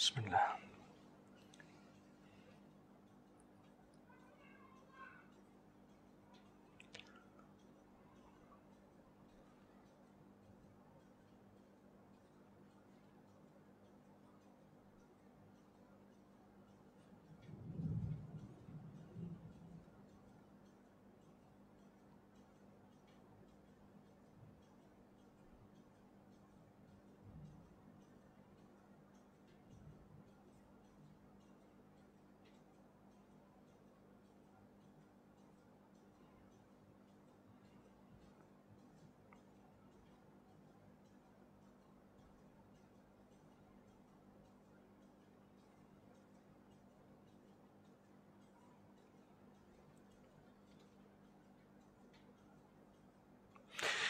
بسم الله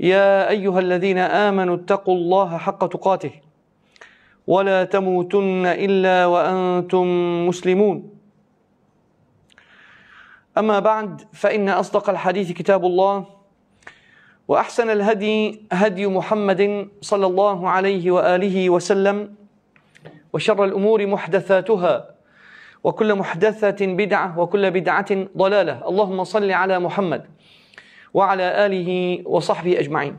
يا ايها الذين امنوا اتقوا الله حق تقاته ولا تموتن الا وانتم مسلمون اما بعد فان اصدق الحديث كتاب الله واحسن الهدي هدي محمد صلى الله عليه واله وسلم وشر الامور محدثاتها وكل محدثه بدعه وكل بدعه ضلاله اللهم صل على محمد وعلى آله وصحبه أجمعين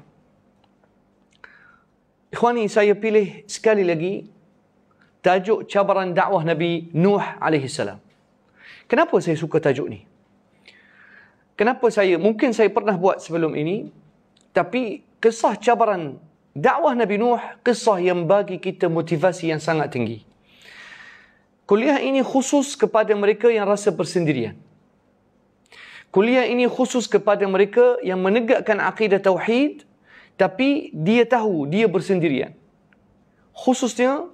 إخواني سيبيله سكالي لقي tajuk cabaran دعوة Nabi Nuh عليه السلام Kenapa saya suka tajuk ni? Kenapa saya, mungkin saya pernah buat sebelum ini, tapi kisah cabaran dakwah Nabi Nuh, kisah yang bagi kita motivasi yang sangat tinggi. Kuliah ini khusus kepada mereka yang rasa bersendirian. Kuliah ini khusus kepada mereka yang menegakkan akidah tauhid tapi dia tahu dia bersendirian. Khususnya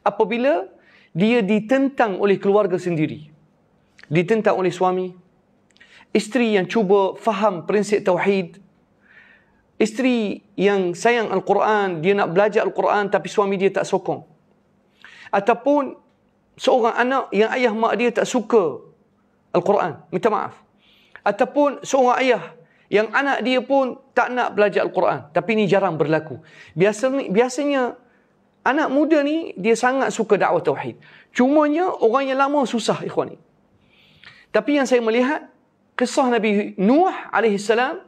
apabila dia ditentang oleh keluarga sendiri. Ditentang oleh suami. Isteri yang cuba faham prinsip tauhid. Isteri yang sayang al-Quran, dia nak belajar al-Quran tapi suami dia tak sokong. Ataupun seorang anak yang ayah mak dia tak suka al-Quran, minta maaf ataupun seorang ayah yang anak dia pun tak nak belajar Al-Quran. Tapi ini jarang berlaku. Biasanya, biasanya anak muda ni dia sangat suka dakwah tauhid. Cuma Cumanya orang yang lama susah ikhwan ni. Tapi yang saya melihat kisah Nabi Nuh alaihi salam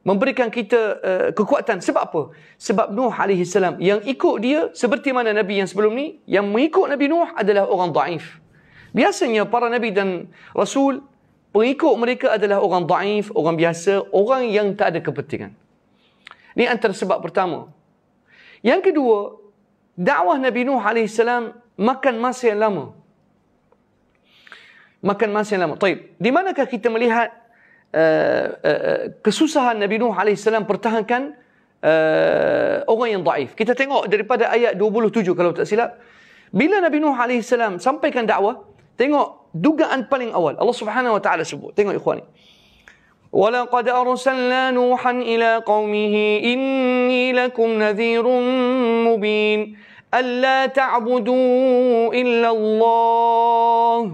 memberikan kita uh, kekuatan sebab apa? Sebab Nuh alaihi salam yang ikut dia seperti mana nabi yang sebelum ni yang mengikut Nabi Nuh adalah orang daif. Biasanya para nabi dan rasul pengikut mereka adalah orang daif, orang biasa, orang yang tak ada kepentingan. Ini antara sebab pertama. Yang kedua, dakwah Nabi Nuh AS makan masa yang lama. Makan masa yang lama. Taib, di manakah kita melihat uh, uh, kesusahan Nabi Nuh AS pertahankan uh, orang yang daif? Kita tengok daripada ayat 27 kalau tak silap. Bila Nabi Nuh AS sampaikan dakwah, tengok dugaan paling awal Allah Subhanahu wa taala sebut tengok ikhwan ni walaqad arsalna nuhan ila qaumihi inni lakum nadhirun mubin alla ta'budu illa Allah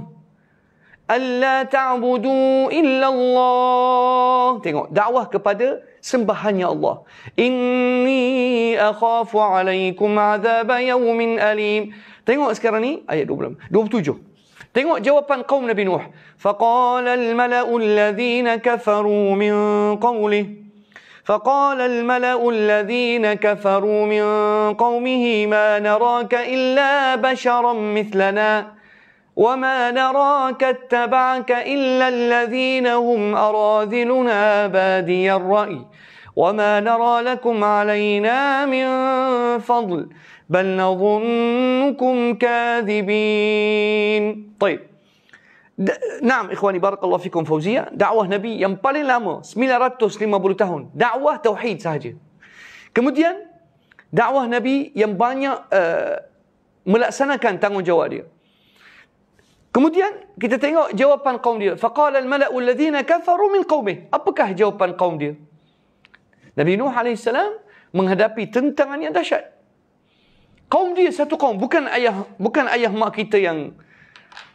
alla ta'budu illa Allah tengok dakwah kepada sembahannya Allah inni akhafu alaikum adhab yawmin alim tengok sekarang ni ayat 27 Tengok jawapan kaum Nabi Nuh. فقال الملا الذين كفروا من قوله فقال الملأ الذين كفروا من قومه ما نراك إلا بشرا مثلنا وما نراك اتبعك إلا الذين هم أراذلنا بادي الرأي وما نرى لكم علينا من فضل بل نظنكم كاذبين طيب د- نعم إخواني بارك الله فيكم فوزية دعوة نبي yang paling lama 950 tahun دعوة توحيد sahaja kemudian دعوة نبي yang banyak uh, melaksanakan tanggungjawab dia Kemudian kita tengok jawapan kaum dia. Faqala al-mala'u alladhina kafaru min qaumih. Apakah jawapan kaum dia? Nabi Nuh alaihi salam menghadapi tentangan yang dahsyat. Kaum dia satu kaum. Bukan ayah bukan ayah mak kita yang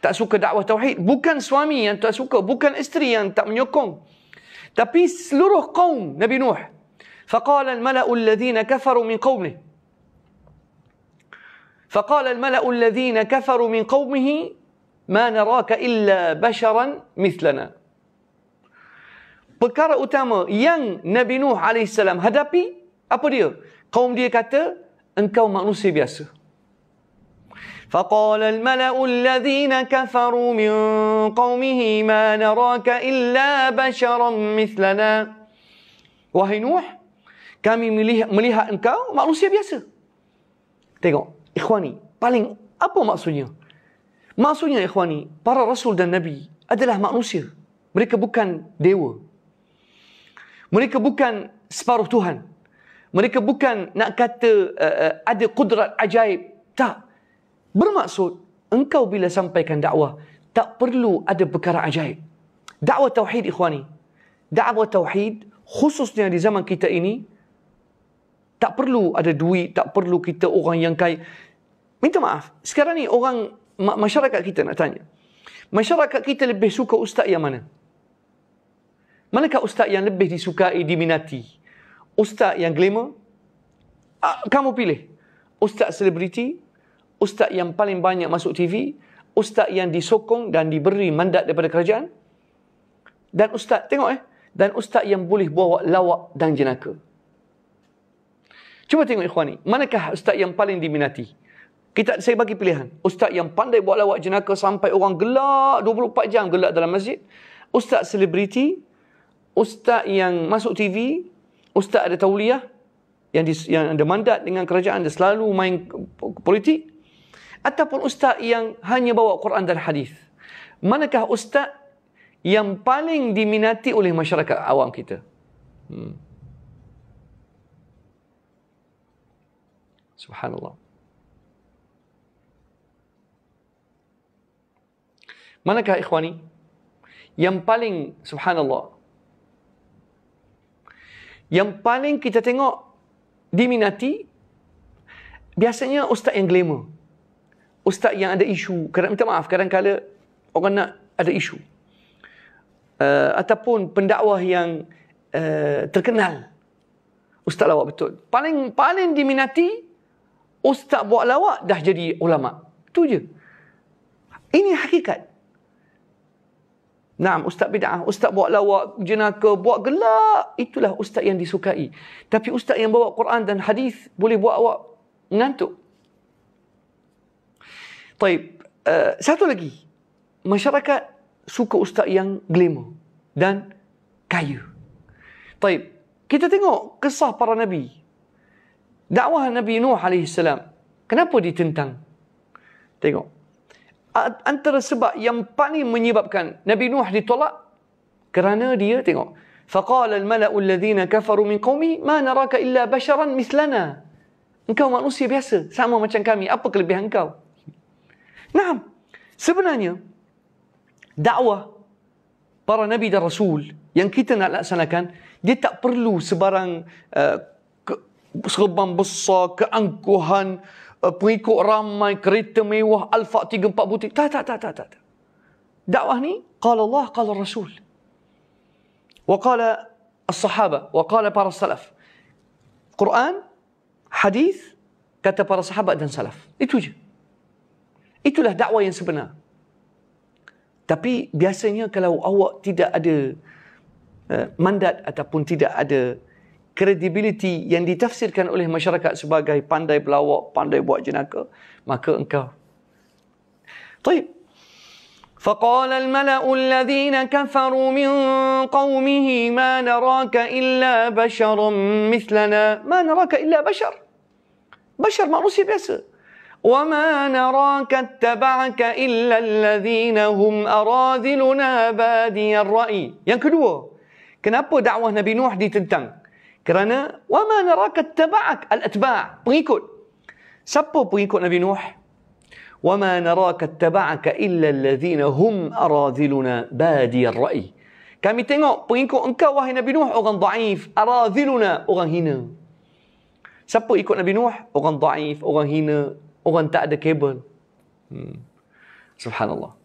tak suka dakwah tauhid, bukan suami yang tak suka, bukan isteri yang tak menyokong. Tapi seluruh kaum Nabi Nuh. فقال الملأ الذين كفروا من قومه فقال الملأ الذين كفروا من قومه ما نراك إلا بشرا مثلنا Perkara utama yang Nabi Nuh alaihi salam hadapi, apa dia? Kaum dia kata, engkau manusia biasa. فقال الملأ الذين كفروا من قومه ما نراك إلا بشرا مثلنا Wahai Nuh, kami melihat, melihat engkau manusia biasa. Tengok, ikhwani, paling apa maksudnya? Maksudnya ikhwani, para rasul dan nabi adalah manusia. Mereka bukan dewa. Mereka bukan separuh Tuhan. Mereka bukan nak kata uh, uh, ada kudrat ajaib. Tak. Bermaksud, engkau bila sampaikan dakwah, tak perlu ada perkara ajaib. Dakwah tauhid ikhwani. Dakwah tauhid khususnya di zaman kita ini tak perlu ada duit, tak perlu kita orang yang kaya. Minta maaf. Sekarang ni orang masyarakat kita nak tanya. Masyarakat kita lebih suka ustaz yang mana? Manakah ustaz yang lebih disukai, diminati? ustaz yang glamour ah, kamu pilih ustaz selebriti ustaz yang paling banyak masuk TV ustaz yang disokong dan diberi mandat daripada kerajaan dan ustaz tengok eh dan ustaz yang boleh bawa lawak dan jenaka cuba tengok ikhwani manakah ustaz yang paling diminati kita saya bagi pilihan ustaz yang pandai buat lawak jenaka sampai orang gelak 24 jam gelak dalam masjid ustaz selebriti ustaz yang masuk TV ustaz ada tauliah yang di, yang ada mandat dengan kerajaan dia selalu main politik ataupun ustaz yang hanya bawa Quran dan hadis. Manakah ustaz yang paling diminati oleh masyarakat awam kita? Hmm. Subhanallah. Manakah ikhwani yang paling subhanallah yang paling kita tengok diminati biasanya ustaz yang glamour. Ustaz yang ada isu. Kadang minta maaf kadang-kadang orang nak ada isu. Uh, ataupun pendakwah yang uh, terkenal. Ustaz lawak betul. Paling paling diminati ustaz buat lawak dah jadi ulama. Tu je. Ini hakikat. Nah, ustaz bid'ah, ustaz buat lawak, jenaka, buat gelak, itulah ustaz yang disukai. Tapi ustaz yang bawa Quran dan hadis boleh buat awak mengantuk. Baik, uh, eh, satu lagi. Masyarakat suka ustaz yang glamour dan kaya. Baik, kita tengok kisah para nabi. Dakwah Nabi Nuh alaihi salam. Kenapa ditentang? Tengok antara sebab yang paling menyebabkan Nabi Nuh ditolak kerana dia tengok faqala al-mala'u alladhina kafaru min qaumi ma naraka illa basharan mithlana engkau manusia biasa sama macam kami apa kelebihan engkau nah sebenarnya dakwah para nabi dan rasul yang kita nak laksanakan dia tak perlu sebarang uh, ke, serban besar keangkuhan uh, pengikut ramai, kereta mewah, alfa tiga empat butik. Tak, tak, tak, tak, tak. tak. Dakwah ni, kala Allah, kala Rasul. Wa kala as-sahabah, wa kala para salaf. Quran, hadis, kata para sahabat dan salaf. Itu je. Itulah dakwah yang sebenar. Tapi biasanya kalau awak tidak ada eh, mandat ataupun tidak ada credibility yang ditafsirkan oleh masyarakat sebagai pandai berlawak, pandai buat jenaka, maka engkau. Baik. فقال الملأ الذين كفروا من قومه ما نراك إلا بشر مثلنا ما نراك إلا بشر بشر مروسي بس وما نراك اتبعك إلا الذين هم أراذلنا بادي الرأي yang kedua kenapa dakwah Nabi Nuh ditentang كرنا وما نراك اتبعك الاتباع بريكول سبو بريكول نبي نوح وما نراك اتبعك الا الذين هم اراذلنا بادي الراي كامي تينغو بريكو انكا وهي نبي نوح اوغن ضعيف اراذلنا اوغن هنا سبو يكون نبي نوح اوغن ضعيف اوغن هنا اوغن تاد كيبل سبحان الله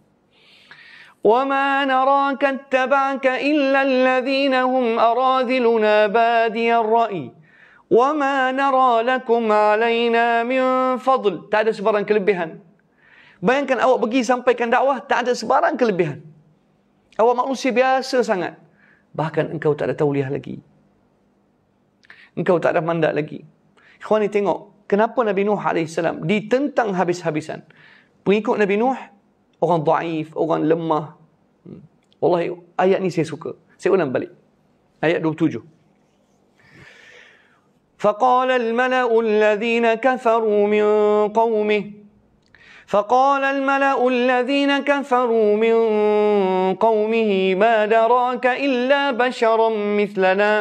وما نراك اتبعك إلا الذين هم أراذلنا بادي الرأي وما نرى لكم علينا من فضل تعد ada sebarang kelebihan Bayangkan awak pergi sampaikan dakwah, tak ada sebarang kelebihan. Awak manusia biasa sangat. Bahkan engkau tak ada tauliah lagi. Engkau tak ada mandat lagi. Ikhwan ni tengok, kenapa Nabi Nuh AS ditentang habis-habisan. Pengikut Nabi Nuh orang ضعيف orang lemah. والله Wallahi ayat ni saya suka. Saya ulang balik. Ayat 27. فقال الملأ الذين كفروا من قومه فقال الملأ الذين كفروا من قومه ما دراك إلا بشرا مثلنا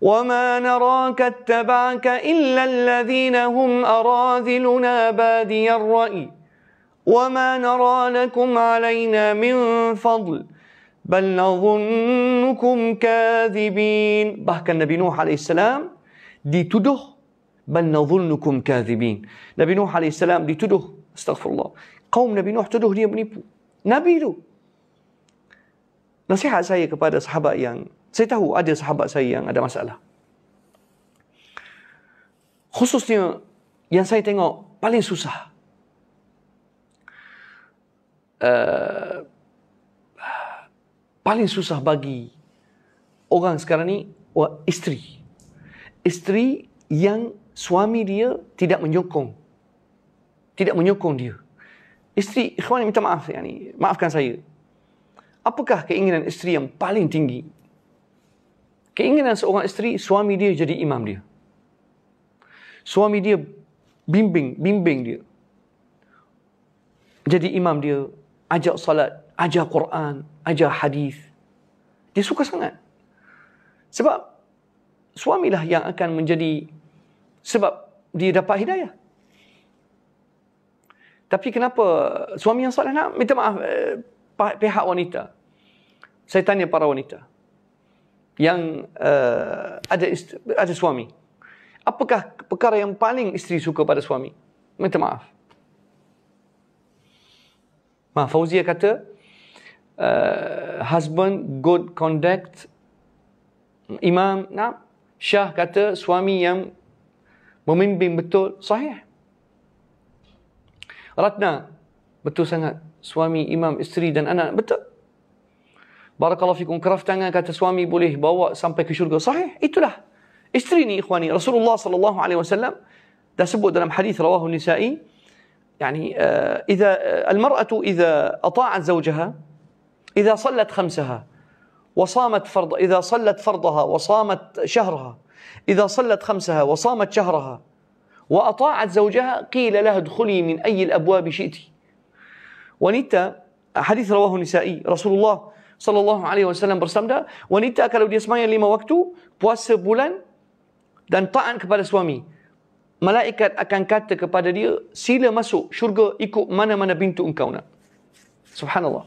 وما نراك اتبعك إلا الذين هم أراذلنا بادي الرأي وما نرى لكم علينا من فضل بل نظنكم كاذبين bahkan Nabi Nuh alaihissalam dituduh بل نظنكم كاذبين Nabi Nuh alaihissalam dituduh astagfirullah kaum Nabi Nuh tuduh dia menipu Nabi itu nasihat saya kepada sahabat yang saya tahu ada sahabat saya yang ada masalah khususnya yang saya tengok paling susah Eh, paling susah bagi orang sekarang ni wah, isteri. Isteri yang suami dia tidak menyokong. Tidak menyokong dia. Isteri, ikhwan minta maaf. Yani, maafkan saya. Apakah keinginan isteri yang paling tinggi? Keinginan seorang isteri, suami dia jadi imam dia. Suami dia bimbing, bimbing dia. Jadi imam dia, ajar salat, ajar Quran, ajar hadis. Dia suka sangat. Sebab suamilah yang akan menjadi sebab dia dapat hidayah. Tapi kenapa suami yang salah nak minta maaf eh, pihak wanita? Saya tanya para wanita yang uh, ada isteri, ada suami. Apakah perkara yang paling isteri suka pada suami? Minta maaf. Ma Fauzia kata uh, husband good conduct imam nah Syah kata suami yang memimpin betul sahih Ratna betul sangat suami imam isteri dan anak betul Barakallahu fikum keraf tangan kata suami boleh bawa sampai ke syurga sahih itulah isteri ni ikhwani Rasulullah sallallahu alaihi wasallam dah sebut dalam hadis rawahu nisa'i يعني آه، إذا آه، المرأة إذا أطاعت زوجها إذا صلت خمسها وصامت فرض إذا صلت فرضها وصامت شهرها إذا صلت خمسها وصامت شهرها وأطاعت زوجها قيل لها ادخلي من أي الأبواب شئت wanita hadis rawahu Nisa'i الله sallallahu alaihi wasallam bersabda wanita kalau دي semayang اللي ما puasa bulan dan taat kepada suami malaikat akan kata kepada dia, sila masuk syurga ikut mana-mana pintu engkau nak. Subhanallah.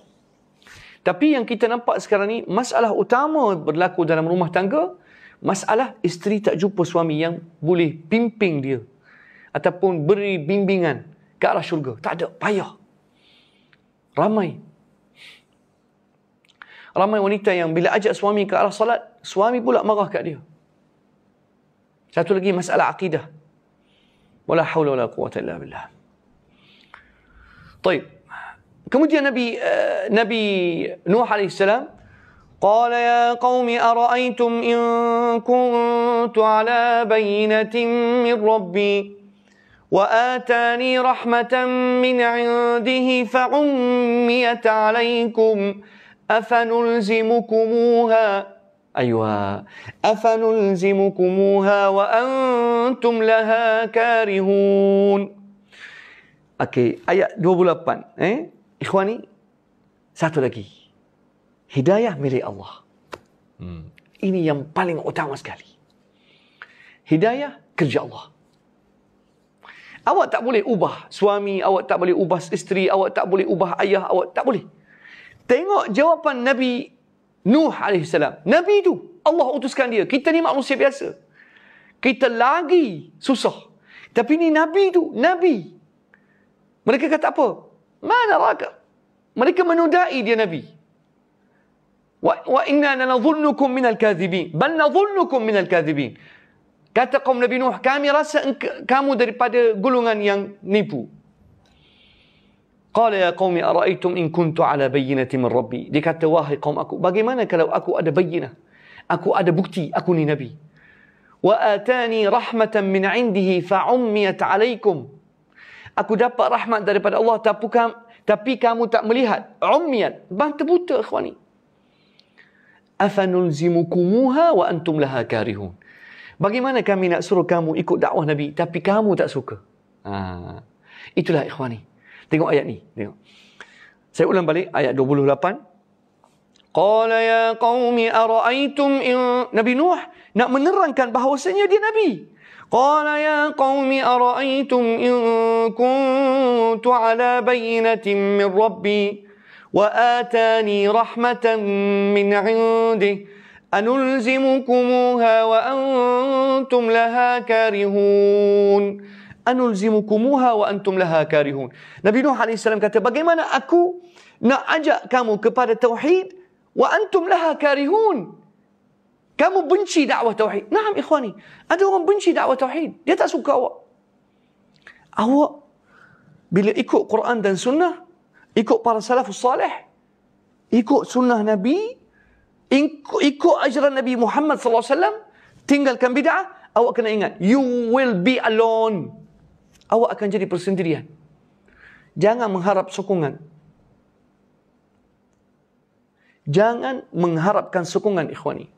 Tapi yang kita nampak sekarang ni, masalah utama berlaku dalam rumah tangga, masalah isteri tak jumpa suami yang boleh pimping dia ataupun beri bimbingan ke arah syurga. Tak ada, payah. Ramai. Ramai wanita yang bila ajak suami ke arah salat, suami pula marah kat dia. Satu lagi masalah akidah. ولا حول ولا قوة إلا بالله طيب كمجي نبي آه، نبي نوح عليه السلام قال يا قوم أرأيتم إن كنت على بينة من ربي وآتاني رحمة من عنده فعميت عليكم أفنلزمكموها أيوة أفنلزمكموها وأنتم لها كارهون أوكي آية 28 eh? إخواني satu lagi hidayah milik Allah hmm. ini yang paling utama sekali hidayah kerja Allah awak tak boleh ubah suami awak tak boleh ubah isteri awak tak boleh ubah ayah awak tak boleh tengok jawapan Nabi Nuh AS. Nabi itu. Allah utuskan dia. Kita ni manusia biasa. Kita lagi susah. Tapi ni Nabi itu. Nabi. Mereka kata apa? Mana raka? Mereka menudai dia Nabi. Wa, wa inna nana zunnukum minal kathibin. Bal na zunnukum minal kathibin. Kata kaum Nabi Nuh, kami rasa enka, kamu daripada gulungan yang nipu. Qala ya qawmi araitum in kuntu ala bayinati min Rabbi. Dia kata, wahai kaum aku, bagaimana kalau aku ada bayinah? Aku ada bukti, aku ni Nabi. Wa atani rahmatan min indihi fa'ummiyat alaikum. Aku dapat rahmat daripada Allah, tapi kamu, tapi kamu tak melihat. Ummiyat, bantu buta, akhwani. Afanulzimukumuha wa antum laha karihun. Bagaimana kami nak suruh kamu ikut dakwah Nabi, tapi kamu tak suka? Ha. Itulah ikhwani. Tengok ayat ni. Tengok. Saya ulang balik ayat 28. Qala ya qaumi ara'aytum in Nabi Nuh nak menerangkan bahawasanya dia nabi. Qala ya qaumi ara'aytum in kuntu ala bayyinatin min rabbi wa atani rahmatan min 'indih anulzimukumuha wa antum laha karihun anulzimukumuha wa antum laha karihun. Nabi Nuh Alaihi AS kata, bagaimana aku nak ajak kamu kepada tauhid wa antum laha karihun? Kamu benci dakwah tauhid. Naam ikhwani, ada orang benci dakwah tauhid. Dia tak suka awak. Awak bila ikut Quran dan sunnah, ikut para salafus salih, ikut sunnah Nabi, ikut, ikut ajaran Nabi Muhammad sallallahu alaihi wasallam, tinggalkan bid'ah, awak kena ingat, you will be alone awak akan jadi persendirian. Jangan mengharap sokongan. Jangan mengharapkan sokongan ikhwani.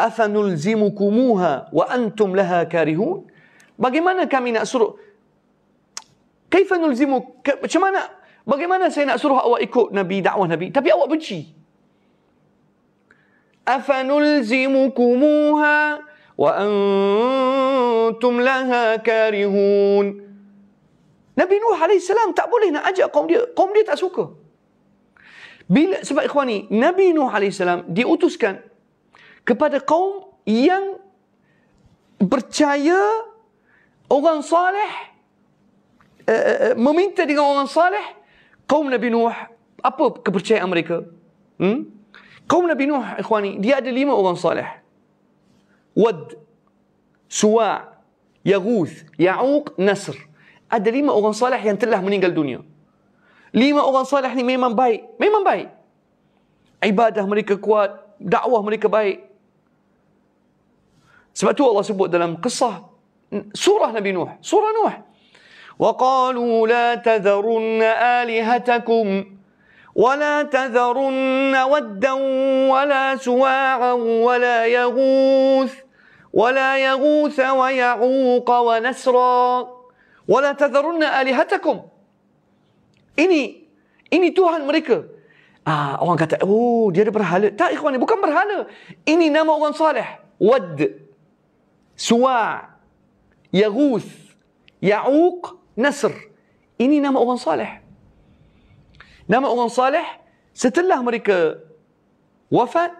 Afanulzimukumuha wa antum laha karihun? Bagaimana kami nak suruh? Kaifa nulzimu? Macam mana? Bagaimana saya nak suruh awak ikut Nabi dakwah Nabi tapi awak benci? Afanulzimukumuha wa antum kuntum laha karihun. Nabi Nuh AS tak boleh nak ajak kaum dia. Kaum dia tak suka. Bila, sebab ikhwan Nabi Nuh Alaihi AS diutuskan kepada kaum yang percaya orang saleh, eh, eh, eh, meminta dengan orang salih, kaum Nabi Nuh, apa kepercayaan mereka? Hmm? Kaum Nabi Nuh, ikhwan dia ada lima orang saleh. Wad, Suwa', يغوث يعوق نسر أدى ليما أغن صالح ينتله من ينقل دنيا ليما أغن صالح ني ميمان باي ميمان باي عبادة مريكا كوات دعوة مريكا باي سمعتوا الله سبوا دلم قصة سورة نبي نوح سورة نوح وقالوا لا تذرن آلهتكم ولا تذرن ودا ولا سواعا ولا يغوث ولا يغوث ويعوق ونسرا ولا تذرن آلهتكم ini ini Tuhan mereka ah orang kata oh dia ada berhala tak ikhwan ni bukan berhala ini nama orang saleh wad suwa yaguth yauq nasr ini nama orang saleh nama orang saleh setelah mereka wafat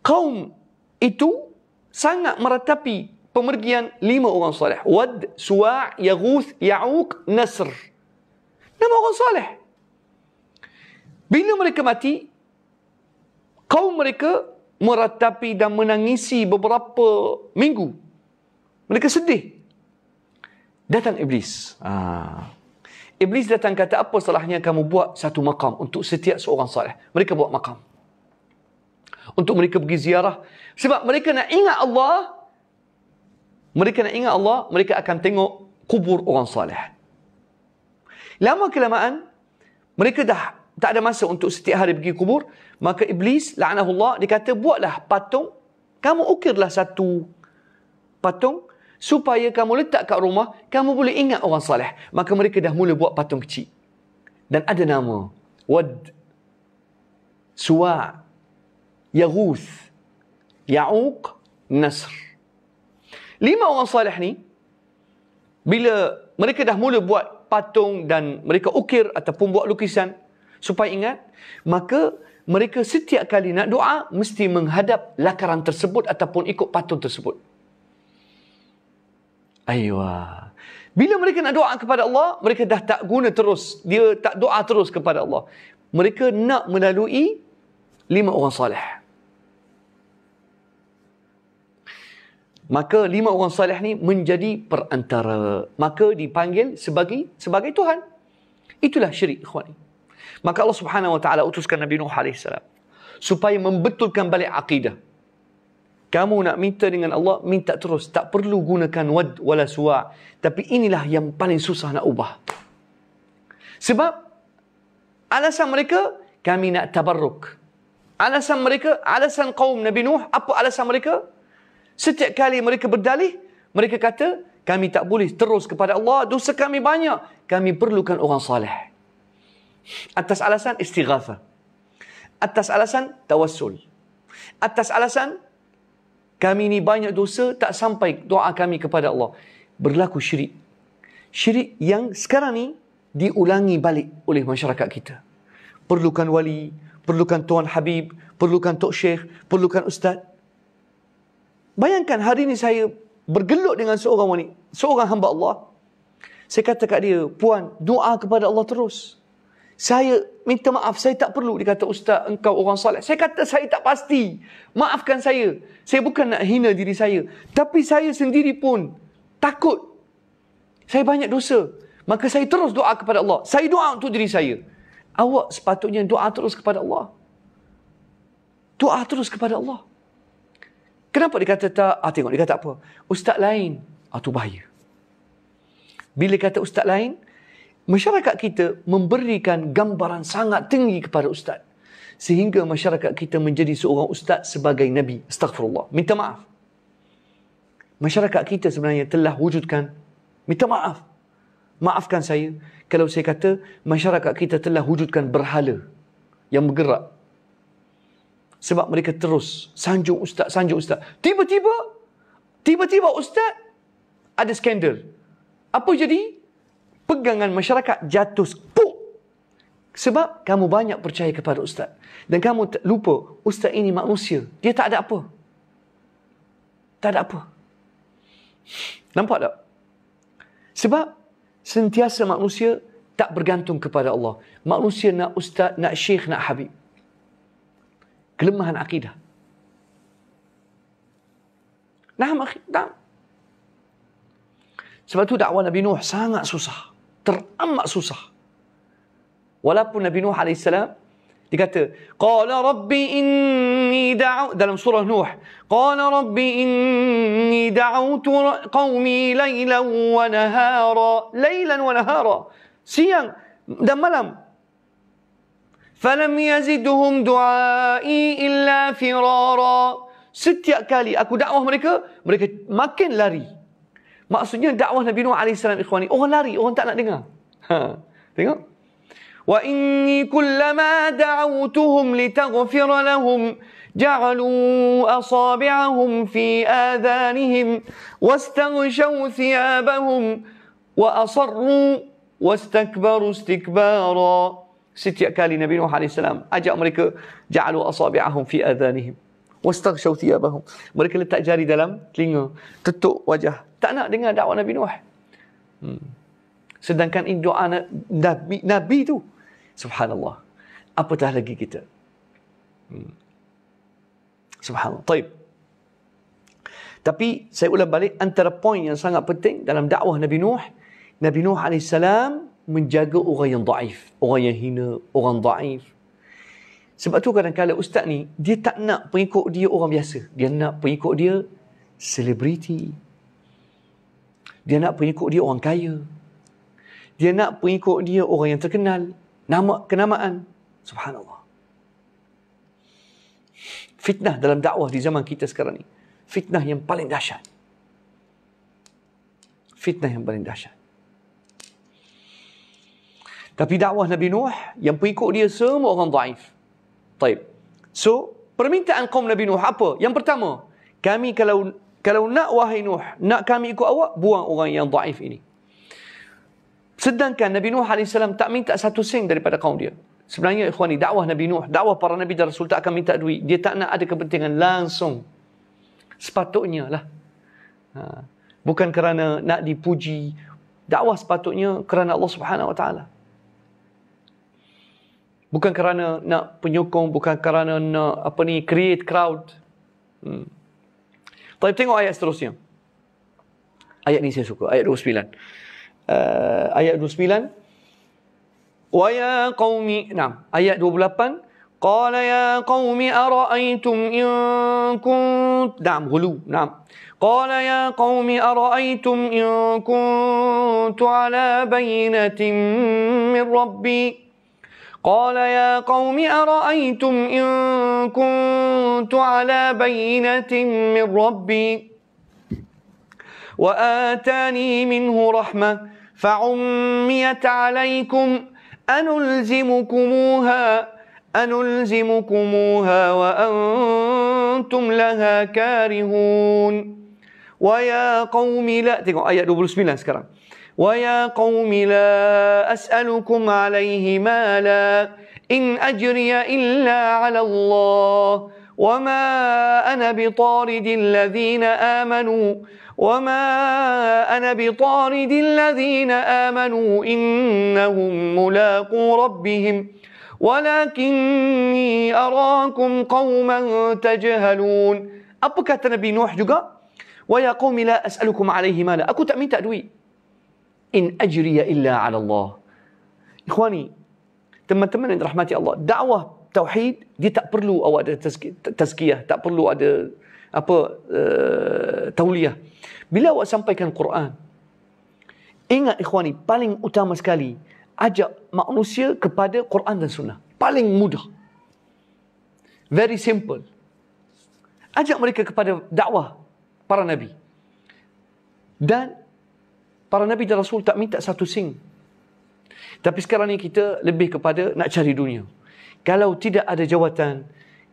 kaum itu sangat meratapi pemergian lima orang soleh. Wad, Suwa', Yaguth, Ya'uq, Nasr. Nama orang soleh. Bila mereka mati, kaum mereka meratapi dan menangisi beberapa minggu. Mereka sedih. Datang Iblis. Ah. Iblis datang kata, apa salahnya kamu buat satu makam untuk setiap seorang soleh. Mereka buat makam untuk mereka pergi ziarah sebab mereka nak ingat Allah mereka nak ingat Allah mereka akan tengok kubur orang saleh lama kelamaan mereka dah tak ada masa untuk setiap hari pergi kubur maka iblis la'anahullah dia kata buatlah patung kamu ukirlah satu patung supaya kamu letak kat rumah kamu boleh ingat orang saleh maka mereka dah mula buat patung kecil dan ada nama Wad Suwa يغوث يعوق نصر lima orang saleh ni bila mereka dah mula buat patung dan mereka ukir ataupun buat lukisan supaya ingat maka mereka setiap kali nak doa mesti menghadap lakaran tersebut ataupun ikut patung tersebut aywa bila mereka nak doa kepada Allah mereka dah tak guna terus dia tak doa terus kepada Allah mereka nak melalui lima orang salih. Maka lima orang salih ni menjadi perantara. Maka dipanggil sebagai sebagai Tuhan. Itulah syirik ikhwan Maka Allah Subhanahu Wa Taala utuskan Nabi Nuh alaihi salam supaya membetulkan balik akidah. Kamu nak minta dengan Allah, minta terus. Tak perlu gunakan wad wala suwa' Tapi inilah yang paling susah nak ubah. Sebab alasan mereka, kami nak tabarruk. Alasan mereka, alasan kaum Nabi Nuh, apa alasan mereka? Setiap kali mereka berdalih, mereka kata, kami tak boleh terus kepada Allah, dosa kami banyak, kami perlukan orang salih. Atas alasan istighafa, Atas alasan tawassul. Atas alasan, kami ni banyak dosa, tak sampai doa kami kepada Allah. Berlaku syirik. Syirik yang sekarang ni, diulangi balik oleh masyarakat kita. Perlukan wali, perlukan Tuan Habib, perlukan Tok Syekh, perlukan Ustaz. Bayangkan hari ini saya bergelut dengan seorang wanita, seorang hamba Allah. Saya kata kat dia, Puan, doa kepada Allah terus. Saya minta maaf, saya tak perlu. Dia kata, Ustaz, engkau orang salat. Saya kata, saya tak pasti. Maafkan saya. Saya bukan nak hina diri saya. Tapi saya sendiri pun takut. Saya banyak dosa. Maka saya terus doa kepada Allah. Saya doa untuk diri saya awak sepatutnya doa terus kepada Allah. Doa terus kepada Allah. Kenapa dia kata tak? Ah, tengok dia kata apa. Ustaz lain. Ah, tu bahaya. Bila kata ustaz lain, masyarakat kita memberikan gambaran sangat tinggi kepada ustaz. Sehingga masyarakat kita menjadi seorang ustaz sebagai Nabi. Astagfirullah. Minta maaf. Masyarakat kita sebenarnya telah wujudkan. Minta maaf. Maafkan saya kalau saya kata masyarakat kita telah wujudkan berhala yang bergerak. Sebab mereka terus sanjung ustaz, sanjung ustaz. Tiba-tiba, tiba-tiba ustaz ada skandal. Apa jadi? Pegangan masyarakat jatuh puk. Sebab kamu banyak percaya kepada ustaz. Dan kamu lupa ustaz ini manusia. Dia tak ada apa. Tak ada apa. Nampak tak? Sebab sentiasa manusia tak bergantung kepada Allah. Manusia nak ustaz, nak syekh, nak habib. Kelemahan akidah. Nah, akhi, nah. Sebab tu dakwah Nabi Nuh sangat susah. Teramat susah. Walaupun Nabi Nuh alaihissalam dia kata, "Qala rabbi inni da'u" dalam surah Nuh. "Qala rabbi inni da'utu qaumi laylan wa nahara." Laylan wa nahara. Siang dan malam. "Falam yaziduhum du'ai illa firara." Setiap kali aku dakwah mereka, mereka makin lari. Maksudnya dakwah Nabi Nuh alaihi salam ikhwani, orang lari, orang tak nak dengar. Ha. Tengok. وإني كلما دعوتهم لتغفر لهم جعلوا أصابعهم في آذانهم واستغشوا ثيابهم وأصروا واستكبروا استكبارا setiap kali Nabi Nuh AS ajak mereka ja'alu asabi'ahum fi adhanihim wastaghshaw thiyabahum mereka letak jari dalam telinga tutup wajah tak nak dengar dakwah Nabi Nuh hmm. sedangkan ini doa Nabi, Nabi tu Subhanallah. Apatah lagi kita. Hmm. Subhanallah. Taib. Tapi saya ulang balik antara poin yang sangat penting dalam dakwah Nabi Nuh. Nabi Nuh AS menjaga orang yang daif. Orang yang hina, orang daif. Sebab tu kadang-kadang ustaz ni, dia tak nak pengikut dia orang biasa. Dia nak pengikut dia selebriti. Dia nak pengikut dia orang kaya. Dia nak pengikut dia orang yang terkenal nama kenamaan subhanallah fitnah dalam dakwah di zaman kita sekarang ni fitnah yang paling dahsyat fitnah yang paling dahsyat tapi dakwah Nabi Nuh yang pengikut dia semua orang daif taib so permintaan kaum Nabi Nuh apa yang pertama kami kalau kalau nak wahai Nuh nak kami ikut awak buang orang yang daif ini Sedangkan Nabi Nuh AS tak minta satu sen daripada kaum dia. Sebenarnya ikhwan ni, dakwah Nabi Nuh, dakwah para Nabi dan Rasul tak akan minta duit. Dia tak nak ada kepentingan langsung. Sepatutnya lah. Ha. Bukan kerana nak dipuji. Dakwah sepatutnya kerana Allah Subhanahu Wa Taala. Bukan kerana nak penyokong, bukan kerana nak apa ni create crowd. Hmm. Tapi tengok ayat seterusnya. Ayat ni saya suka, ayat 29. ayat 29 wa ya qaumi nah ayat 28 قال يا قوم أرأيتم إن كنت نعم غلو نعم قال يا قوم أرأيتم إن كنت على بينة من ربي قال يا قوم أرأيتم إن كنت على بينة من ربي وآتاني منه رحمة فعميت عليكم أنلزمكموها أنلزمكموها وأنتم لها كارهون ويا قوم لا tengok ayat 29 sekarang ويا قوم لا أسألكم عليه مالا إن أجري إلا على الله وما أنا بطارد الذين آمنوا وما أنا بطارد الذين آمنوا إنهم ملاقو ربهم ولكني أراكم قوما تجهلون أبكى نبي نوح جوجا ويا قوم لا أسألكم عليه مالا أكو تأمين تأدوي إن أجري إلا على الله إخواني تم تم عند رحمة الله دعوة توحيد دي تأبرلو أو تزكية تأبرلو أبو أه تولية Bila awak sampaikan Quran, ingat ikhwan ini paling utama sekali, ajak manusia kepada Quran dan Sunnah. Paling mudah. Very simple. Ajak mereka kepada dakwah para Nabi. Dan para Nabi dan Rasul tak minta satu sing. Tapi sekarang ni kita lebih kepada nak cari dunia. Kalau tidak ada jawatan,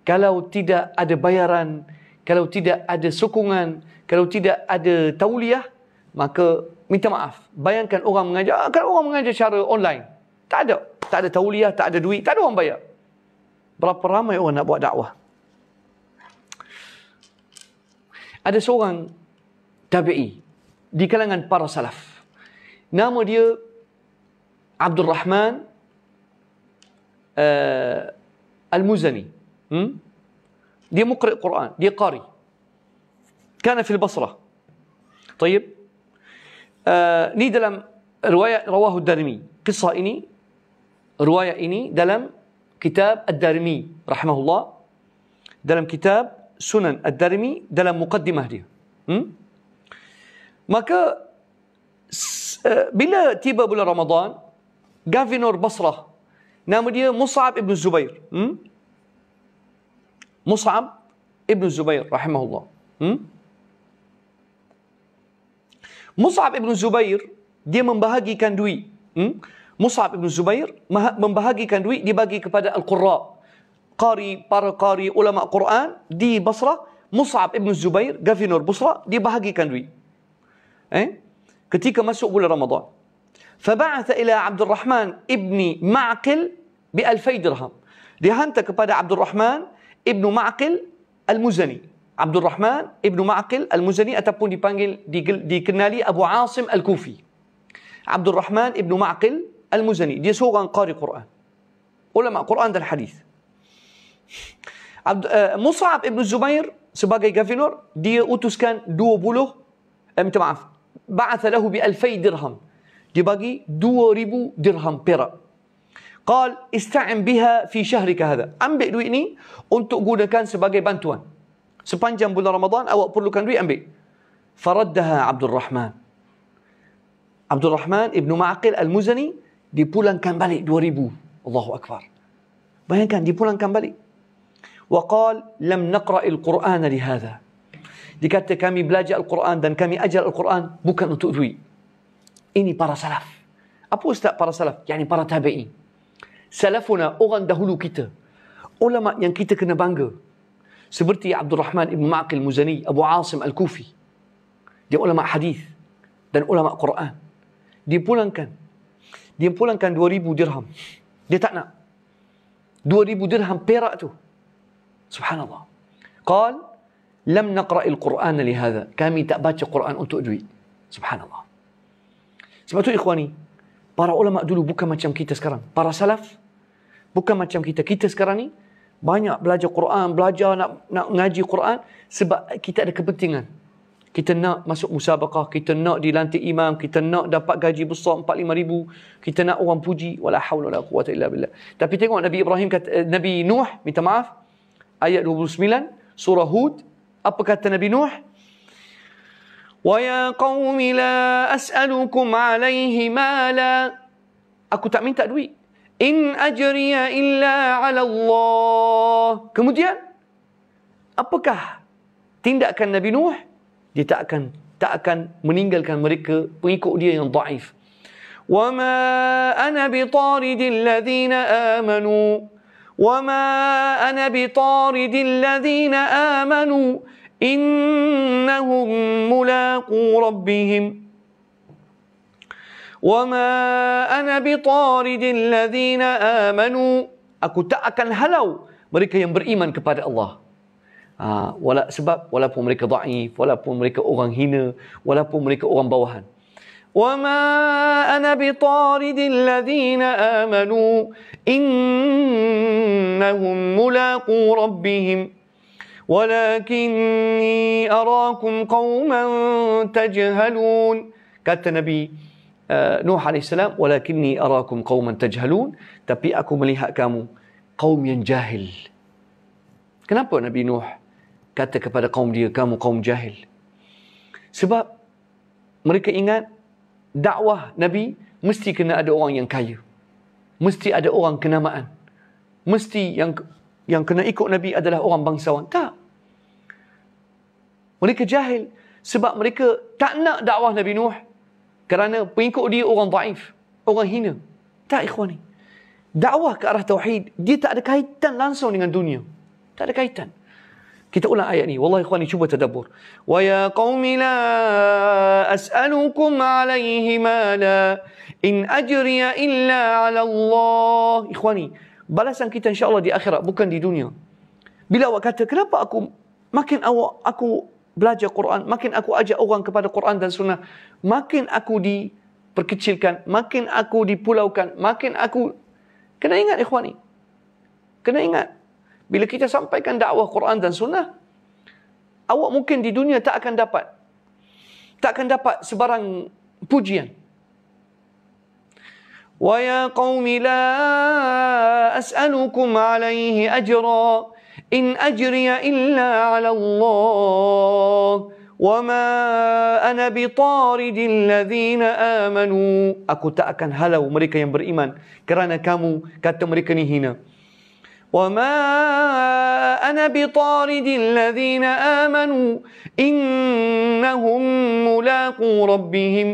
kalau tidak ada bayaran, kalau tidak ada sokongan, kalau tidak ada tauliah, maka minta maaf. Bayangkan orang mengajar, ah, kalau orang mengajar secara online, tak ada. Tak ada tauliah, tak ada duit, tak ada orang bayar. Berapa ramai orang nak buat dakwah? Ada seorang tabi'i di kalangan para salaf. Nama dia Abdul Rahman uh, eh, Al-Muzani. Hmm? Dia mukri Quran, dia qari. كان في البصرة طيب آه ني دلم رواية رواه الدارمي قصة إني رواية إني دلم كتاب الدارمي رحمه الله دلم كتاب سنن الدارمي دلم مقدمة له هذه ماكا آه، بلا تيبا بلا رمضان غافينور بصرة نام دي مصعب ابن الزبير مصعب ابن الزبير رحمه الله م? مصعب ابن الزبير دي من بهاجي كان دوي مصعب ابن الزبير من بهاجي كان دوي دي باقي كبدا القراء قاري بار قاري علماء قران دي بصره مصعب ابن الزبير جافينور بصره دي بهاجي كان دوي ايه كتيكا ما سوق رمضان فبعث الى عبد الرحمن ابن معقل بألفي درهم دي هانتك بدا عبد الرحمن ابن معقل المزني عبد الرحمن ابن معقل المزني أتبون دي بانجل دي, دي كنالي أبو عاصم الكوفي عبد الرحمن ابن معقل المزني دي سوغا قاري قرآن علماء قرآن ده الحديث عبد آه، مصعب ابن الزبير sebagai governor دي اوتوسكان دو بولو minta maaf بعث له bi alfay درهم dia bagi 2000 درهم بيرا قال استعن بها في شهرك هذا أم duit ni untuk كان sebagai بانتوان sepanjang bulan Ramadan awak perlukan duit ambil. Faraddaha Abdul Rahman. Abdul Rahman Ibn Ma'aqil Al-Muzani dipulangkan balik 2000. Allahu Akbar. Bayangkan dipulangkan balik. Wa qal lam naqra' al-Qur'an li hadha. Dikata kami belajar Al-Quran dan kami ajar Al-Quran bukan untuk duit. Ini para salaf. Apa ustaz para salaf? Yani para tabi'in. Salafuna orang dahulu kita. Ulama yang kita kena bangga seperti Abdul Rahman Ibn Ma'qil Muzani, Abu Asim Al-Kufi. Dia ulama hadis dan ulama Quran. Dia pulangkan. Dia pulangkan 2000 dirham. Dia tak nak. 2000 dirham perak tu. Subhanallah. Qal lam naqra' al-Quran li hadha. Kami tak baca Quran untuk duit. Subhanallah. Sebab tu ikhwani, para ulama dulu bukan macam kita sekarang. Para salaf bukan macam kita. Kita sekarang ni banyak belajar Quran, belajar nak nak ngaji Quran sebab kita ada kepentingan. Kita nak masuk musabakah, kita nak dilantik imam, kita nak dapat gaji besar 4-5 ribu, kita nak orang puji. Wala hawla wala quwata illa billah. Tapi tengok Nabi Ibrahim, kata, eh, Nabi Nuh, minta maaf, ayat 29, surah Hud. Apa kata Nabi Nuh? وَيَا قَوْمِ لَا أَسْأَلُكُمْ عَلَيْهِ مَالًا Aku tak minta duit. In ajriya illa ala Allah. Kemudian apakah tindakan Nabi Nuh? Dia tak akan tak akan meninggalkan mereka pengikut dia yang dhaif. Wa ma ana bi tarid alladhina amanu wa ma ana bi tarid alladhina amanu innahum mulaqu rabbihim وَمَا أَنَا بِطَارِدِ الَّذِينَ آمَنُوا Aku tak akan halau mereka yang beriman kepada Allah. Ha, wala, sebab walaupun mereka da'if, walaupun mereka orang hina, walaupun mereka orang bawahan. وَمَا أَنَا بِطَارِدِ الَّذِينَ آمَنُوا إِنَّهُمْ مُلَاقُوا رَبِّهِمْ وَلَكِنِّي أَرَاكُمْ قَوْمًا تَجْهَلُونَ Kata Nabi, Eh, Nuh AS, Walakinni arakum qawman tajhalun, tapi aku melihat kamu, kaum yang jahil. Kenapa Nabi Nuh kata kepada kaum dia, kamu kaum jahil? Sebab mereka ingat dakwah Nabi mesti kena ada orang yang kaya. Mesti ada orang kenamaan. Mesti yang yang kena ikut Nabi adalah orang bangsawan. Tak. Mereka jahil sebab mereka tak nak dakwah Nabi Nuh kerana pengikut dia orang daif. Orang hina. Tak ikhwan ni. Dakwah ke arah tauhid dia tak ada kaitan langsung dengan dunia. Tak ada kaitan. Kita ulang ayat ni. Wallahi ikhwan ni cuba tadabur. Wa ya qawmi la as'alukum alaihi mala in ajriya illa ala Allah. Ikhwan ni, balasan kita insyaAllah di akhirat bukan di dunia. Bila awak kata, kenapa aku makin awak aku belajar Quran, makin aku ajak orang kepada Quran dan Sunnah, makin aku diperkecilkan, makin aku dipulaukan, makin aku... Kena ingat, ikhwani. Kena ingat. Bila kita sampaikan dakwah Quran dan Sunnah, awak mungkin di dunia tak akan dapat. Tak akan dapat sebarang pujian. وَيَا قَوْمِ لَا أَسْأَلُكُمْ عَلَيْهِ أَجْرًا إن أجري إلا على الله وما أنا بطارد الذين آمنوا أكو تأكن هلا ومريكا ينبر إيمان كرانا كامو kamu مريكا نهينا وما أنا بطارد الذين آمنوا إنهم ملاقو ربهم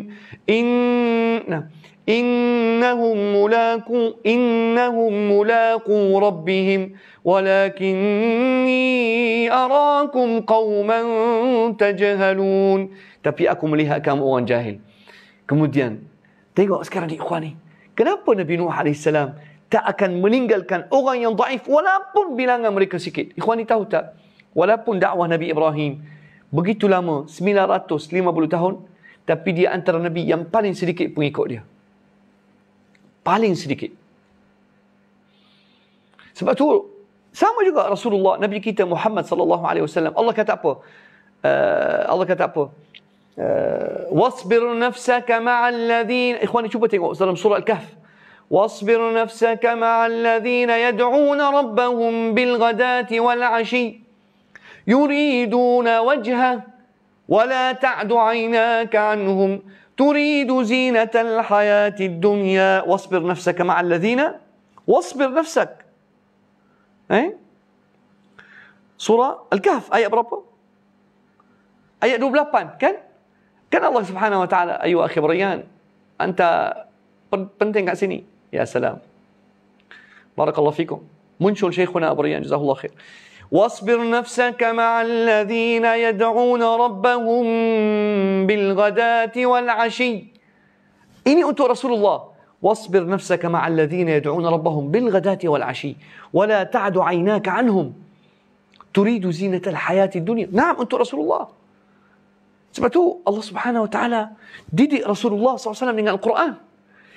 إن إنهم ملاقو إنهم ملاقو ربهم ولكني أراكم قوما تجهلون tapi aku melihat kamu orang jahil kemudian tengok sekarang ni ikhwan ni kenapa Nabi Nuh AS tak akan meninggalkan orang yang daif walaupun bilangan mereka sikit ikhwan ni tahu tak walaupun dakwah Nabi Ibrahim begitu lama 950 tahun tapi dia antara Nabi yang paling sedikit pengikut dia paling sedikit sebab tu Sama juga Rasulullah Nabi kita Muhammad sallallahu alaihi wasallam. Allah kata apa? Uh, Allah kata apa? wasbir nafsaka ma'al ladhin ikhwani cuba tengok dalam surah Al-Kahf. Wasbir nafsaka ma'al ladhin yad'una rabbahum bil ghadati wal 'ashi yuridun wajha ولا تعد عيناك عنهم تريد زينة الحياة الدنيا واصبر نفسك مع الذين واصبر نفسك اي سوره الكهف ايه برابو ايه 28 كان كان الله سبحانه وتعالى ايها اخي بريان انت بنتين قاعد سني يا سلام بارك الله فيكم منشل شيخنا ابو ابريان جزاه الله خير واصبر نفسك مع الذين يدعون ربهم بالغداة والعشي اني انت رسول الله واصبر نفسك مع الذين يدعون ربهم بالغداة والعشي ولا تعد عيناك عنهم تريد زينة الحياة الدنيا نعم أنت رسول الله سبتو الله سبحانه وتعالى ديدي رسول الله صلى الله عليه وسلم من القرآن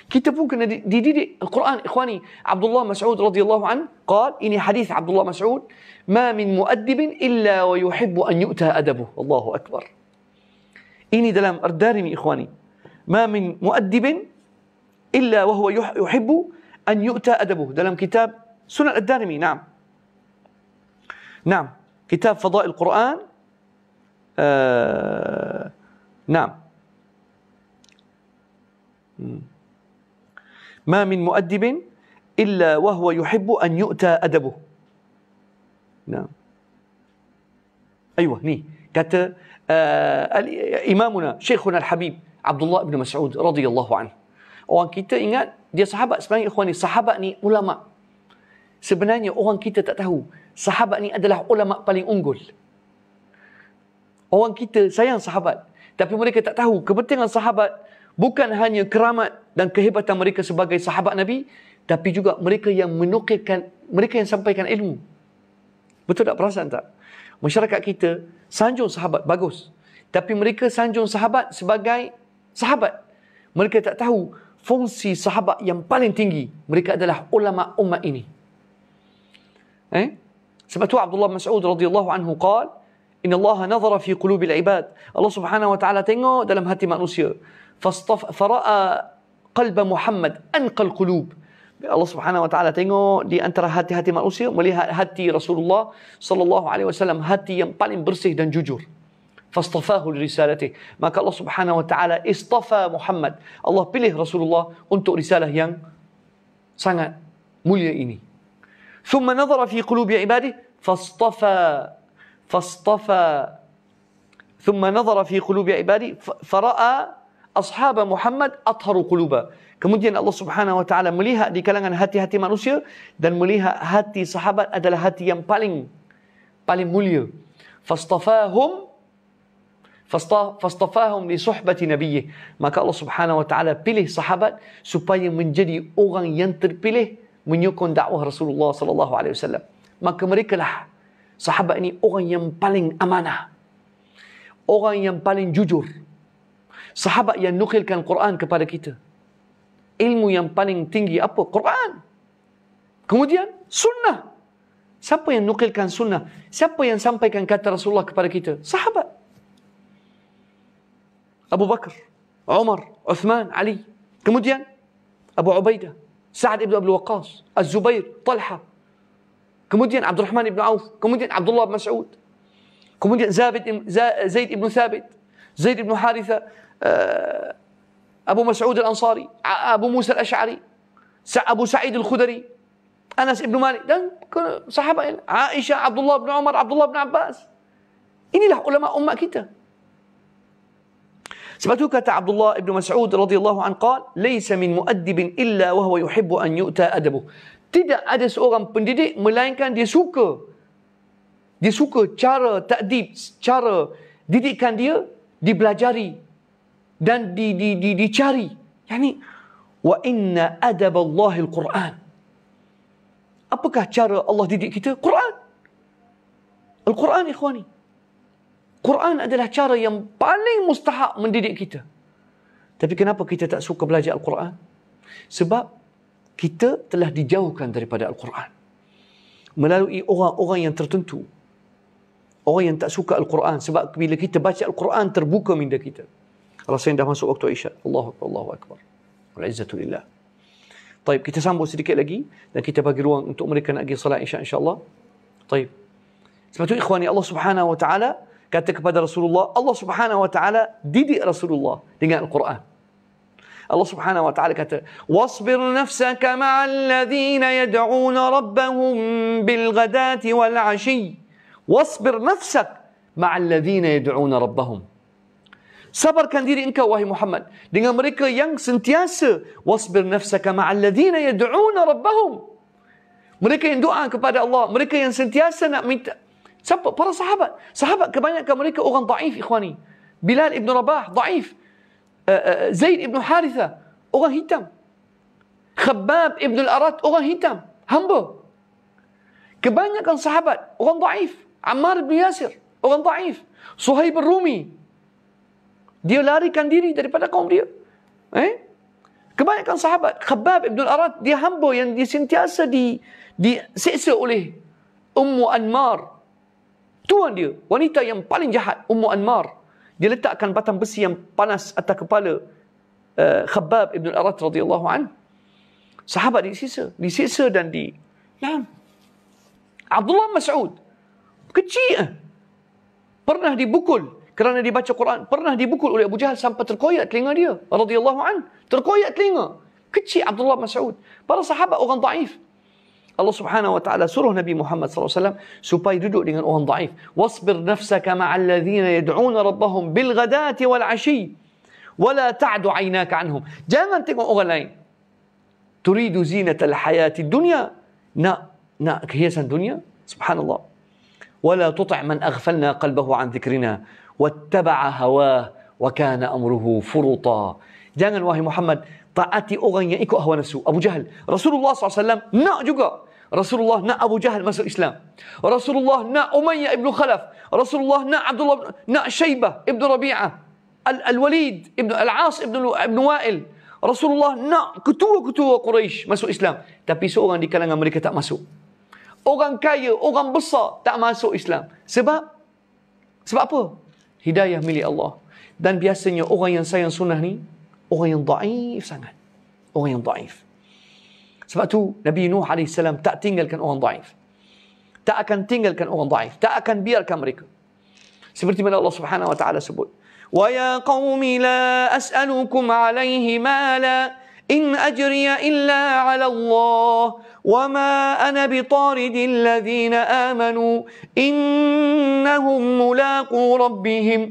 كتبوا كنا دي دي دي القرآن إخواني عبد الله مسعود رضي الله عنه قال إني حديث عبد الله مسعود ما من مؤدب إلا ويحب أن يؤتى أدبه الله أكبر إني دلام أرداري إخواني ما من مؤدب إلا وهو يحب أن يؤتى أدبه ده لم كتاب سنن الدارمي نعم نعم كتاب فضاء القرآن آه نعم ما من مؤدب إلا وهو يحب أن يؤتى أدبه نعم أيوة ني كت آه إمامنا شيخنا الحبيب عبد الله بن مسعود رضي الله عنه orang kita ingat dia sahabat sebenarnya ikhwan ni sahabat ni ulama sebenarnya orang kita tak tahu sahabat ni adalah ulama paling unggul orang kita sayang sahabat tapi mereka tak tahu kepentingan sahabat bukan hanya keramat dan kehebatan mereka sebagai sahabat nabi tapi juga mereka yang menukilkan mereka yang sampaikan ilmu betul tak perasaan tak masyarakat kita sanjung sahabat bagus tapi mereka sanjung sahabat sebagai sahabat mereka tak tahu fungsi sahabat yang paling tinggi mereka adalah ulama umat ini. Eh? Sebab tu Abdullah Mas'ud radhiyallahu anhu qal, "Inna Allah nazara fi qulubil ibad." Allah Subhanahu wa taala tengok dalam hati manusia. Fastaf faraa qalba Muhammad anqal qulub. Allah Subhanahu wa taala tengok di antara hati-hati manusia melihat hati Rasulullah sallallahu alaihi wasallam hati yang paling bersih dan jujur. فاصطفاه لرسالته ما قال الله سبحانه وتعالى اصطفى محمد الله بله رسول الله أنت رسالة يان سنة مليئيني ثم نظر في قلوب عباده فاصطفى فاصطفى ثم نظر في قلوب عباده فرأى أصحاب محمد أطهر قلوبا Kemudian Allah Subhanahu wa taala melihat di kalangan hati-hati manusia dan melihat hati sahabat adalah hati yang paling paling mulia. Fastafahum fastafahum li suhbati nabiyyi maka Allah Subhanahu wa taala pilih sahabat supaya menjadi orang yang terpilih menyokong dakwah Rasulullah sallallahu alaihi wasallam maka mereka sahabat ini orang yang paling amanah orang yang paling jujur sahabat yang nukilkan Quran kepada kita ilmu yang paling tinggi apa Quran kemudian sunnah siapa yang nukilkan sunnah siapa yang sampaikan kata Rasulullah kepada kita sahabat أبو بكر عمر عثمان علي كموديان أبو عبيدة سعد بن أبي وقاص الزبير طلحة كموديان عبد الرحمن بن عوف كموديان عبد الله بن مسعود كموديان زابد زيد بن ثابت زيد بن حارثة آه، أبو مسعود الأنصاري أبو موسى الأشعري أبو سعيد الخدري أنس بن مالك صحابه عائشة عبد الله بن عمر عبد الله بن عباس inilah علماء امه كتاب Sebab tu kata Abdullah Ibn Mas'ud radhiyallahu an qal, "Laysa min mu'addibin illa wa huwa yuhibbu an yu'ta adabu." Tidak ada seorang pendidik melainkan dia suka. Dia suka cara takdib, cara didikan dia dibelajari dan di, di, di, dicari. Yani wa inna adab Allah al-Quran. Apakah cara Allah didik kita? Quran. Al-Quran ikhwani. Quran adalah cara yang paling mustahak mendidik kita. Tapi kenapa kita tak suka belajar Al-Quran? Sebab kita telah dijauhkan daripada Al-Quran. Melalui orang-orang yang tertentu. Orang yang tak suka Al-Quran. Sebab bila kita baca Al-Quran, terbuka minda kita. Rasa yang dah masuk waktu Isya. Allahu Akbar. Allahu Akbar. Al-Izzatulillah. Taib, kita sambung sedikit lagi. Dan kita bagi ruang untuk mereka nak pergi salat Isya insyaAllah. Baik. Sebab tu ikhwani Allah subhanahu wa ta'ala. kata kepada Rasulullah, Allah Subhanahu wa taala didik Rasulullah dengan Al-Quran. Allah Subhanahu wa taala kata, "Wasbir nafsaka ma'al ladzina yad'una rabbahum bil ghadati wal 'ashi." Wasbir nafsak ma'al ladzina yad'una rabbahum. Sabarkan diri engkau wahai Muhammad dengan mereka yang sentiasa wasbir nafsaka ma'al ladzina yad'una rabbahum. Mereka yang doa kepada Allah, mereka yang sentiasa nak minta Siapa? Para sahabat. Sahabat kebanyakan mereka orang daif, ikhwani. Bilal ibn Rabah, daif. Eh, eh, Zaid ibn Haritha, orang hitam. Khabab ibn al-Arat, orang hitam. Hamba. Kebanyakan sahabat, orang daif. Ammar ibn Yasir, orang daif. Suhaib al-Rumi. Dia larikan diri daripada kaum dia. Eh? Kebanyakan sahabat, Khabab ibn al-Arat, dia hamba yang dia sentiasa di, disiksa oleh Ummu Anmar, tuan dia, wanita yang paling jahat, Ummu Anmar, dia letakkan batang besi yang panas atas kepala uh, Khabbab Ibn Arat radhiyallahu an. Sahabat di di disiksa dan di Naam. Abdullah Mas'ud kecil pernah dibukul kerana dibaca Quran, pernah dibukul oleh Abu Jahal sampai terkoyak telinga dia radhiyallahu an, terkoyak telinga. Kecil Abdullah Mas'ud. Para sahabat orang daif. Allah Subhanahu wa taala suruh Nabi Muhammad sallallahu alaihi wasallam supaya duduk dengan orang dhaif. Wasbir nafsaka ma'al ladzina yad'una rabbahum bil ghadati wal 'ashi wala ta'du 'ainaka anhum. Jangan tengok orang lain. Turidu zinatal hayati dunya. Nak nak kehiasan dunia? Subhanallah. Wala tuti' man aghfalna qalbahu an dhikrina wattaba'a hawaa wa kana amruhu furuta. Jangan wahai Muhammad taati orang yang ikut hawa nafsu. Abu Jahal. Rasulullah SAW nak juga Rasulullah nak Abu Jahal masuk Islam. Rasulullah nak Umayyah ibn Khalaf. Rasulullah nak Abdullah nak Shaybah ibn Rabi'ah. Al, Al Walid ibn Al As ibn ibn Wa'il. Rasulullah nak ketua-ketua Quraisy masuk Islam. Tapi seorang di kalangan mereka tak masuk. Orang kaya, orang besar tak masuk Islam. Sebab? Sebab apa? Hidayah milik Allah. Dan biasanya orang yang sayang sunnah ni, orang yang daif sangat. Orang yang daif. Sebab نبي نوح عليه السلام tak tinggalkan كان اوان ضعيف akan كان orang كان اوان ضعيف biarkan كان بير mana سبرتي من الله سبحانه وتعالى ويا قوم لا اسالكم عليه مالا إن أجري إلا على الله وما أنا بطارد الذين آمنوا إنهم ملاقو ربهم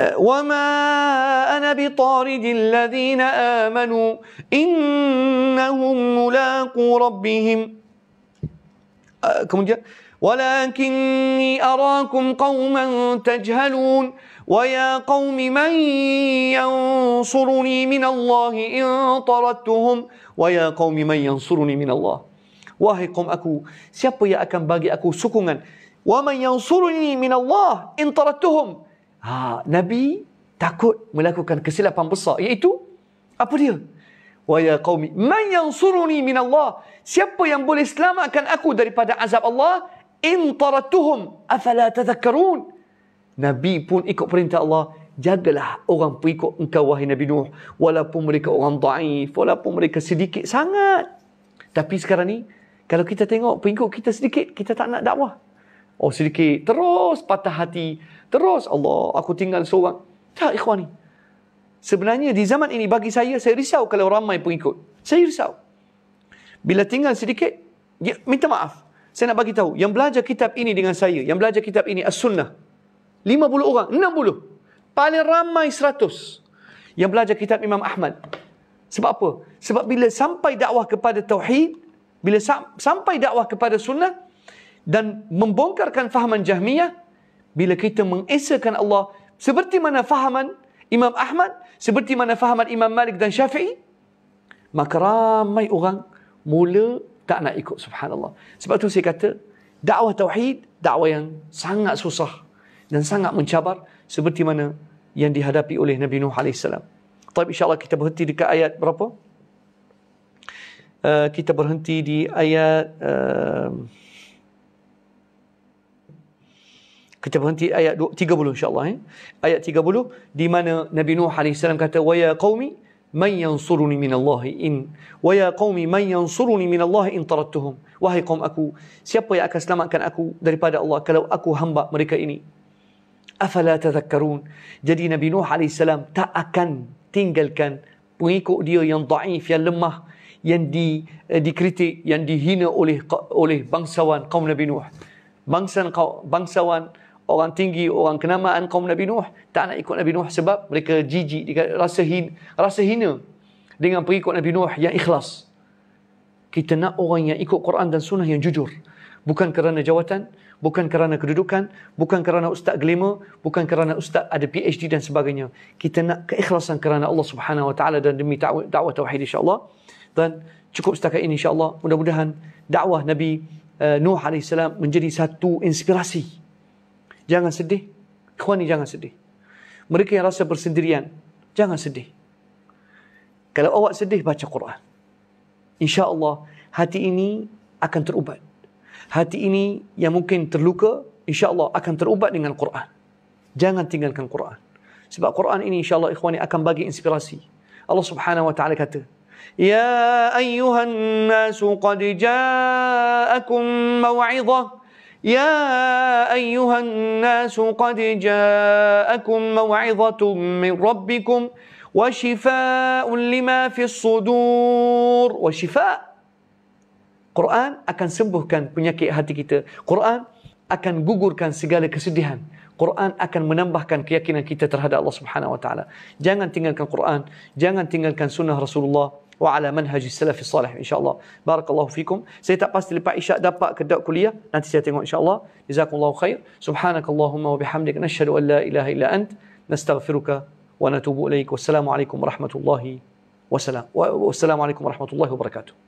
وما أنا بطارد الذين آمنوا إنهم ملاقو ربهم آه، ولكني أراكم قوما تجهلون ويا قوم من ينصرني من الله إن طردتهم ويا قوم من ينصرني من الله Wahai قوم أكو siapa yang akan bagi aku sokongan? ومن ينصرني من الله إن طردتهم Ha, Nabi takut melakukan kesilapan besar iaitu apa dia? Wa ya qaumi man yansuruni min Allah? Siapa yang boleh selamatkan aku daripada azab Allah? In taratuhum afala tadhakkarun? Nabi pun ikut perintah Allah, jagalah orang pengikut engkau wahai Nabi Nuh walaupun mereka orang daif, walaupun mereka sedikit sangat. Tapi sekarang ni kalau kita tengok pengikut kita sedikit, kita tak nak dakwah. Oh sedikit, terus patah hati, Terus Allah aku tinggal seorang. Tak ikhwan ni. Sebenarnya di zaman ini bagi saya saya risau kalau ramai pengikut. Saya risau. Bila tinggal sedikit ya, minta maaf. Saya nak bagi tahu yang belajar kitab ini dengan saya, yang belajar kitab ini as-sunnah. 50 orang, 60. Paling ramai 100 yang belajar kitab Imam Ahmad. Sebab apa? Sebab bila sampai dakwah kepada tauhid, bila sampai dakwah kepada sunnah dan membongkarkan fahaman Jahmiyah, bila kita mengesakan Allah seperti mana fahaman Imam Ahmad, seperti mana fahaman Imam Malik dan Syafi'i, maka ramai orang mula tak nak ikut subhanallah. Sebab tu saya kata dakwah tauhid dakwah yang sangat susah dan sangat mencabar seperti mana yang dihadapi oleh Nabi Nuh alaihi salam. Tapi insya-Allah kita berhenti dekat ayat berapa? Uh, kita berhenti di ayat uh, kita berhenti ayat 30 insyaallah eh ayat 30 di mana Nabi Nuh alaihi salam kata wa ya qaumi man yansuruni min Allah in wa ya qaumi man yansuruni min Allah in tarattuhum wahai kaum aku siapa yang akan selamatkan aku daripada Allah kalau aku hamba mereka ini afala tadhakkarun jadi Nabi Nuh alaihi salam tak akan tinggalkan pengikut dia yang dhaif yang lemah yang di eh, dikritik yang dihina oleh oleh bangsawan kaum Nabi Nuh bangsawan, bangsawan orang tinggi, orang kenamaan kaum Nabi Nuh tak nak ikut Nabi Nuh sebab mereka jijik, rasa hina, rasa hina dengan pengikut Nabi Nuh yang ikhlas. Kita nak orang yang ikut Quran dan sunnah yang jujur. Bukan kerana jawatan, bukan kerana kedudukan, bukan kerana ustaz glamour, bukan kerana ustaz ada PhD dan sebagainya. Kita nak keikhlasan kerana Allah Subhanahu Wa Taala dan demi dakwah tauhid insya-Allah. Dan cukup setakat ini insya-Allah. Mudah-mudahan dakwah Nabi uh, Nuh alaihi salam menjadi satu inspirasi jangan sedih. Ikhwani jangan sedih. Mereka yang rasa bersendirian, jangan sedih. Kalau awak sedih, baca Quran. insya Allah hati ini akan terubat. Hati ini yang mungkin terluka, insya Allah akan terubat dengan Quran. Jangan tinggalkan Quran. Sebab Quran ini insya insyaAllah ikhwani akan bagi inspirasi. Allah subhanahu wa ta'ala kata, Ya أيها الناس Jaakum جاءكم يا أيها الناس قد جاءكم موعظة من ربكم وشفاء لما في الصدور وشفاء Quran akan sembuhkan penyakit hati kita. Quran akan gugurkan segala kesedihan. Quran akan menambahkan keyakinan kita terhadap Allah Subhanahu Wa Taala. Jangan tinggalkan Quran, jangan tinggalkan Sunnah Rasulullah وعلى منهج السلف الصالح ان شاء الله بارك الله فيكم سيتقاست لبا ايشاء دابا كدا كليه نانتي سيتينغ ان شاء الله جزاكم الله خير سبحانك اللهم وبحمدك نشهد ان لا اله الا انت نستغفرك ونتوب اليك والسلام عليكم ورحمه الله وسلام والسلام عليكم ورحمه الله وبركاته